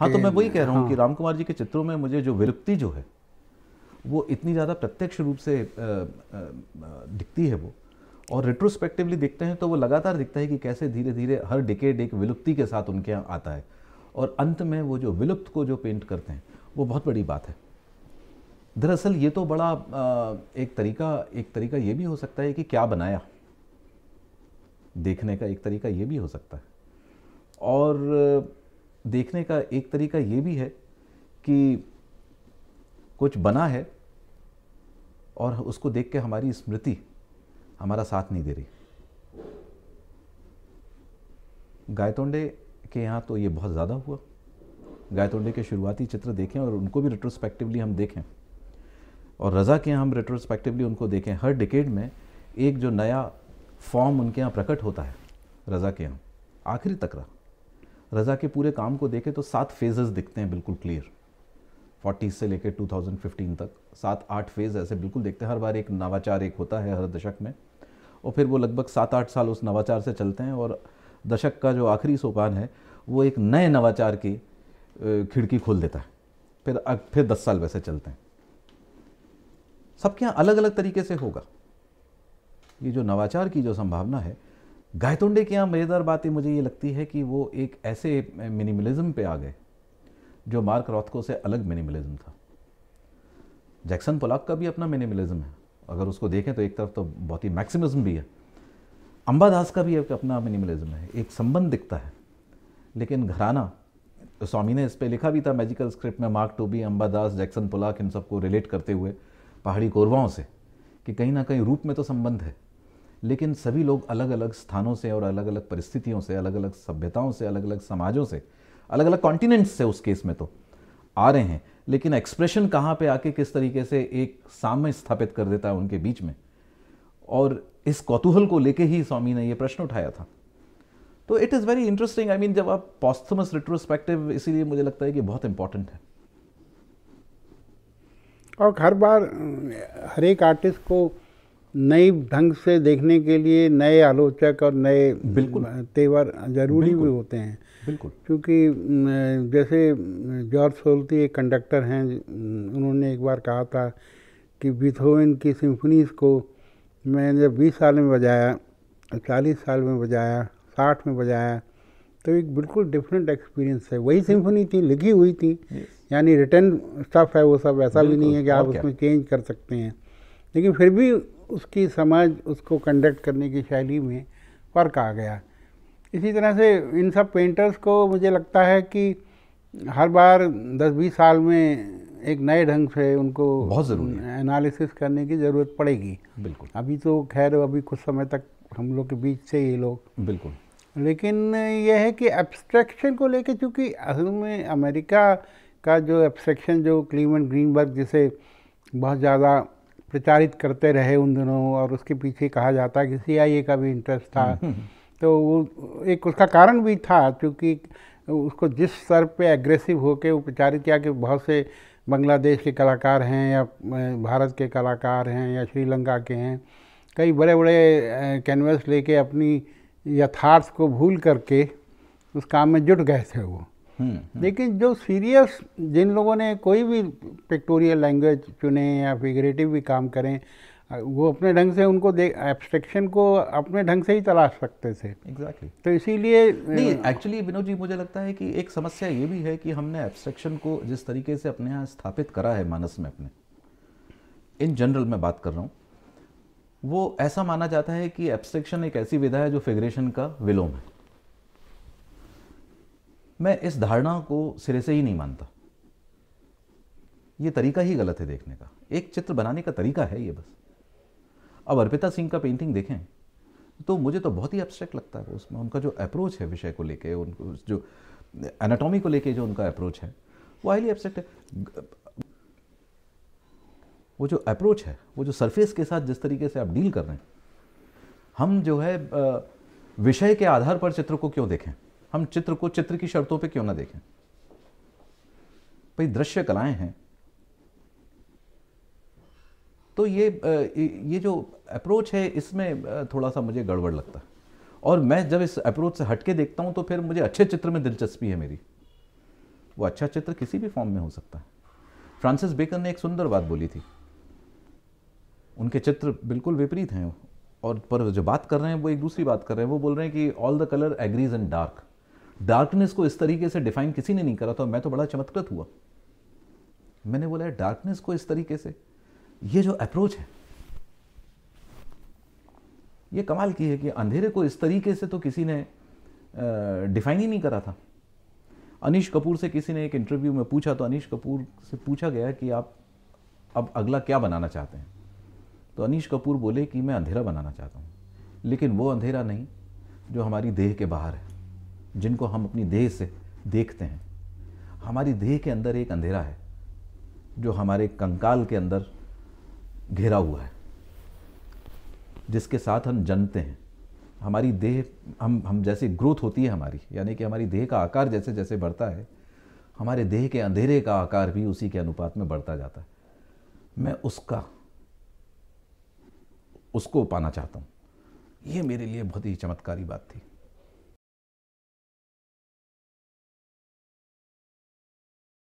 हाँ तो मैं वही कह रहा हूँ हाँ। कि राम कुमार जी के चित्रों में मुझे जो विलुप्ति जो है वो इतनी ज़्यादा प्रत्यक्ष रूप से दिखती है वो और रेट्रोस्पेक्टिवली देखते हैं तो वो लगातार दिखता है कि कैसे धीरे धीरे हर डिकेड एक विलुप्ति के साथ उनके यहाँ आता है और अंत में वो जो विलुप्त को जो पेंट करते हैं वो बहुत बड़ी बात है दरअसल ये तो बड़ा एक तरीका एक तरीका ये भी हो सकता है कि क्या बनाया देखने का एक तरीका ये भी हो सकता है और देखने का एक तरीका ये भी है कि कुछ बना है और उसको देख के हमारी स्मृति हमारा साथ नहीं दे रही गायतोंडे के यहाँ तो ये बहुत ज़्यादा हुआ गायतोंडे के शुरुआती चित्र देखें और उनको भी रेट्रोस्पेक्टिवली हम देखें और रज़ा के यहाँ हम रेट्रोस्पेक्टिवली उनको देखें हर डिकेड में एक जो नया फॉर्म उनके यहाँ प्रकट होता है रज़ा के यहाँ आखिरी तक रहा रज़ा के पूरे काम को देखें तो सात फेजेस दिखते हैं बिल्कुल क्लियर फोर्टीज से लेकर टू तक सात आठ फेज़ ऐसे बिल्कुल देखते हैं हर बार एक नवाचार एक होता है हर दशक में और फिर वो लगभग सात आठ साल उस नवाचार से चलते हैं और दशक का जो आखिरी सोपान है वो एक नए नवाचार की खिड़की खोल देता है फिर फिर दस साल वैसे चलते हैं सबके यहाँ अलग अलग तरीके से होगा ये जो नवाचार की जो संभावना है गायतोंडे की यहाँ मज़ेदार बातें मुझे ये लगती है कि वो एक ऐसे मिनिमलिज्म पे आ गए जो मार्क रॉथको से अलग मिनिमलिज्म था जैक्सन पोलाक का भी अपना मिनिमलिज्म है अगर उसको देखें तो एक तरफ तो बहुत ही मैक्सिमिज्म भी है अम्बादास का भी एक अपना मिनिमलिज्म है एक संबंध दिखता है लेकिन घराना स्वामी ने इस पर लिखा भी था मैजिकल स्क्रिप्ट में Mark Tobey Ambadas Jackson Pollock इन सबको रिलेट करते हुए पहाड़ी कोरवाओं से कि कहीं ना कहीं रूप में तो संबंध है लेकिन सभी लोग अलग अलग स्थानों से और अलग अलग परिस्थितियों से अलग अलग सभ्यताओं से अलग अलग समाजों से अलग अलग कॉन्टिनेंट्स से उस केस में तो आ रहे हैं लेकिन एक्सप्रेशन कहाँ पे आके किस तरीके से एक साम्य स्थापित कर देता है उनके बीच में और इस कौतूहल को लेके ही स्वामी ने ये प्रश्न उठाया था तो it is very interesting I mean जब आप पॉस्थमस रिट्रोस्पेक्टिव इसीलिए मुझे लगता है कि बहुत इंपॉर्टेंट है और हर बार हर एक आर्टिस्ट को नए ढंग से देखने के लिए नए आलोचक और नए बिल्कुल तेवर जरूरी भी होते हैं बिल्कुल क्योंकि जैसे जॉर्ज सोल्ती एक कंडक्टर हैं उन्होंने एक बार कहा था कि बिथोविन की सिम्फनीज को मैंने जब बीस साल में बजाया चालीस साल में बजाया साठ में बजाया तो एक बिल्कुल डिफरेंट एक्सपीरियंस है वही सिम्फनी थी लिखी हुई थी यानी रिटर्न स्टफ है वो सब ऐसा भी नहीं है कि आप उसमें चेंज कर सकते हैं लेकिन फिर भी उसकी समझ उसको कंडक्ट करने की शैली में फ़र्क आ गया इसी तरह से इन सब पेंटर्स को मुझे लगता है कि हर बार 10-20 साल में एक नए ढंग से उनको बहुत ज़रूरी एनालिसिस करने की ज़रूरत पड़ेगी बिल्कुल अभी तो खैर अभी कुछ समय तक हम लोग के बीच से ये लोग बिल्कुल लेकिन यह है कि एब्स्ट्रैक्शन को लेकर चूँकि असल में अमेरिका का जो एब्स्ट्रैक्शन जो क्लीवन ग्रीनबर्ग जिसे बहुत ज़्यादा प्रचारित करते रहे उन दिनों और उसके पीछे कहा जाता है कि सीआईए का भी इंटरेस्ट था हम्म। तो वो एक उसका कारण भी था क्योंकि उसको जिस स्तर पे एग्रेसिव होकर वो प्रचारित किया कि बहुत से बांग्लादेश के कलाकार हैं या भारत के कलाकार हैं या श्रीलंका के हैं कई बड़े बड़े कैनवस लेके अपनी यथार्थ को भूल करके उस काम में जुट गए थे वो हम्म, हम्म। लेकिन जो सीरियस जिन लोगों ने कोई भी पिक्टोरियल लैंग्वेज चुने या फिगरेटिव भी काम करें वो अपने ढंग से उनको देख एब्स्ट्रैक्शन को अपने ढंग से ही तलाश सकते थे एग्जैक्टली exactly. तो इसीलिए नहीं एक्चुअली विनोद जी मुझे लगता है कि एक समस्या ये भी है कि हमने एब्स्ट्रैक्शन को जिस तरीके से अपने यहाँ स्थापित करा है मानस में अपने इन जनरल मैं बात कर रहा हूँ वो ऐसा माना जाता है कि एब्स्ट्रेक्शन एक ऐसी विधा है जो फिगरेशन का विलोम है मैं इस धारणा को सिरे से ही नहीं मानता ये तरीका ही गलत है देखने का एक चित्र बनाने का तरीका है ये बस अब अर्पिता सिंह का पेंटिंग देखें तो मुझे तो बहुत ही एब्स्ट्रैक्ट लगता है उसमें उनका जो अप्रोच है विषय को लेके उनको जो एनाटॉमी को लेके जो उनका अप्रोच है वो हाईली एब्स्ट्रैक्ट है वो जो अप्रोच है वो जो सरफेस के साथ जिस तरीके से आप डील कर रहे हैं हम जो है विषय के आधार पर चित्र को क्यों देखें हम चित्र को चित्र की शर्तों पे क्यों ना देखें भाई दृश्य कलाएं हैं तो ये ये जो अप्रोच है इसमें थोड़ा सा मुझे गड़बड़ लगता है और मैं जब इस अप्रोच से हटके देखता हूं तो फिर मुझे अच्छे चित्र में दिलचस्पी है मेरी वो अच्छा चित्र किसी भी फॉर्म में हो सकता है फ्रांसिस बेकन ने एक सुंदर बात बोली थी उनके चित्र बिल्कुल विपरीत हैं और पर जो बात कर रहे हैं वो एक दूसरी बात कर रहे हैं वो बोल रहे हैं कि all the colour agrees in dark darkness को इस तरीके से डिफाइन किसी ने नहीं करा था मैं तो बड़ा चमत्कृत हुआ मैंने बोला डार्कनेस को इस तरीके से ये जो अप्रोच है ये कमाल की है कि अंधेरे को इस तरीके से तो किसी ने डिफाइन ही नहीं करा था अनिश कपूर से किसी ने एक इंटरव्यू में पूछा तो अनिश कपूर से पूछा गया कि आप अब अगला क्या बनाना चाहते हैं तो अनिश कपूर बोले कि मैं अंधेरा बनाना चाहता हूँ लेकिन वो अंधेरा नहीं जो हमारी देह के बाहर है जिनको हम अपनी देह से देखते हैं हमारी देह के अंदर एक अंधेरा है जो हमारे कंकाल के अंदर घेरा हुआ है जिसके साथ हम जन्मते हैं हमारी देह हम हम जैसे ग्रोथ होती है हमारी यानी कि हमारी देह का आकार जैसे जैसे बढ़ता है हमारे देह के अंधेरे का आकार भी उसी के अनुपात में बढ़ता जाता है मैं उसका उसको पाना चाहता हूँ ये मेरे लिए बहुत ही चमत्कारी बात थी